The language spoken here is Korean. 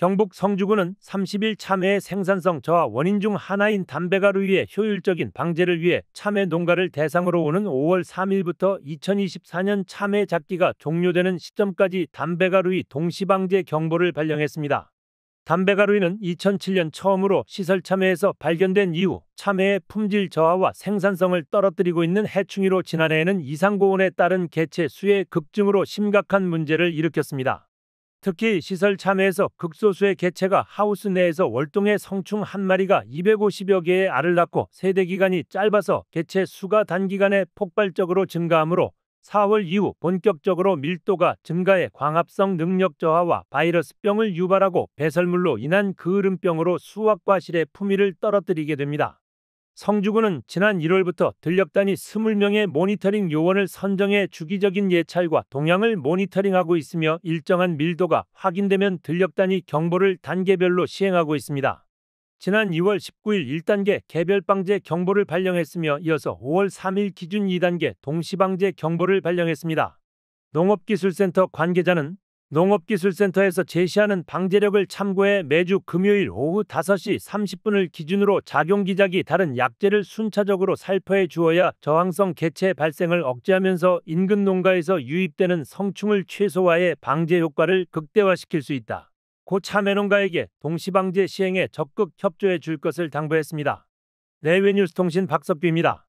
경북 성주군은 30일 참외의 생산성 저하 원인 중 하나인 담배가루의 위 효율적인 방제를 위해 참외 농가를 대상으로 오는 5월 3일부터 2024년 참외 작기가 종료되는 시점까지 담배가루의 동시방제 경보를 발령했습니다. 담배가루이는 2007년 처음으로 시설 참외에서 발견된 이후 참외의 품질 저하와 생산성을 떨어뜨리고 있는 해충이로 지난해에는 이상고온에 따른 개체 수의 급증으로 심각한 문제를 일으켰습니다. 특히 시설 참회에서 극소수의 개체가 하우스 내에서 월동해 성충 한 마리가 250여 개의 알을 낳고 세대 기간이 짧아서 개체 수가 단기간에 폭발적으로 증가하므로 4월 이후 본격적으로 밀도가 증가해 광합성 능력 저하와 바이러스병을 유발하고 배설물로 인한 그을음병으로 수확과실의 품위를 떨어뜨리게 됩니다. 성주군은 지난 1월부터 들력단이 20명의 모니터링 요원을 선정해 주기적인 예찰과 동향을 모니터링하고 있으며 일정한 밀도가 확인되면 들력단이 경보를 단계별로 시행하고 있습니다. 지난 2월 19일 1단계 개별방제 경보를 발령했으며 이어서 5월 3일 기준 2단계 동시방제 경보를 발령했습니다. 농업기술센터 관계자는 농업기술센터에서 제시하는 방제력을 참고해 매주 금요일 오후 5시 30분을 기준으로 작용기작이 다른 약재를 순차적으로 살포해 주어야 저항성 개체 발생을 억제하면서 인근 농가에서 유입되는 성충을 최소화해 방제 효과를 극대화시킬 수 있다. 고 참외농가에게 동시방제 시행에 적극 협조해 줄 것을 당부했습니다. 내외뉴스통신 박석규입니다.